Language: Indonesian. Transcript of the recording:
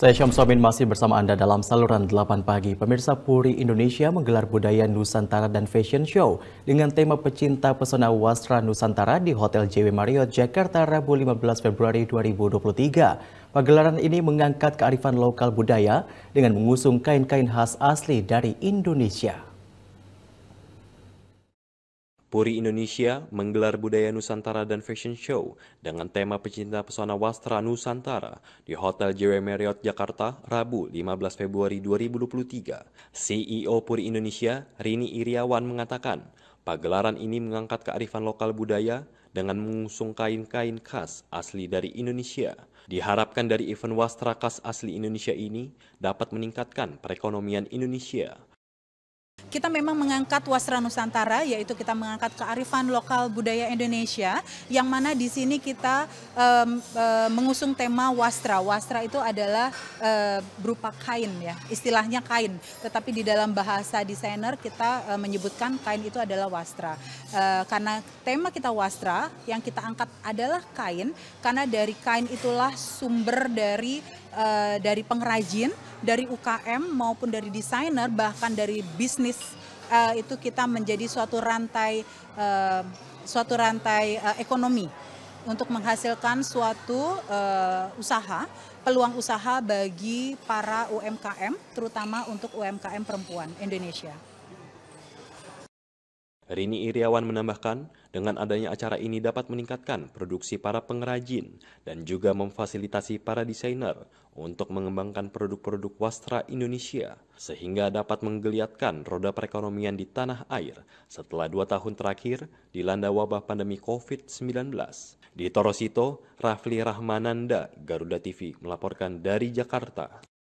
Saya Syam Somin masih bersama Anda dalam saluran 8 pagi. Pemirsa Puri Indonesia menggelar budaya Nusantara dan fashion show dengan tema pecinta pesona wasra Nusantara di Hotel JW Marriott Jakarta Rabu 15 Februari 2023. Pagelaran ini mengangkat kearifan lokal budaya dengan mengusung kain-kain khas asli dari Indonesia. Puri Indonesia menggelar budaya Nusantara dan fashion show dengan tema pecinta pesona wastra Nusantara di Hotel JW Marriott Jakarta, Rabu 15 Februari 2023. CEO Puri Indonesia, Rini Iriawan mengatakan, pagelaran ini mengangkat kearifan lokal budaya dengan mengusung kain-kain khas asli dari Indonesia. Diharapkan dari event wastra khas asli Indonesia ini dapat meningkatkan perekonomian Indonesia kita memang mengangkat Wasra Nusantara, yaitu kita mengangkat kearifan lokal budaya Indonesia, yang mana di sini kita um, uh, mengusung tema Wasra. Wasra itu adalah uh, berupa kain ya, istilahnya kain. Tetapi di dalam bahasa desainer kita uh, menyebutkan kain itu adalah Wasra. Uh, karena tema kita Wasra, yang kita angkat adalah kain, karena dari kain itulah sumber dari Eh, dari pengrajin, dari UKM maupun dari desainer bahkan dari bisnis uh, itu kita menjadi suatu rantai uh, suatu rantai uh, ekonomi untuk menghasilkan suatu uh, usaha, peluang usaha bagi para UMKM terutama untuk UMKM perempuan Indonesia. Rini Iriawan menambahkan, dengan adanya acara ini dapat meningkatkan produksi para pengrajin dan juga memfasilitasi para desainer untuk mengembangkan produk-produk wastra Indonesia sehingga dapat menggeliatkan roda perekonomian di tanah air setelah dua tahun terakhir dilanda wabah pandemi COVID-19. Di Torosito, Rafli Rahmananda, Garuda TV melaporkan dari Jakarta.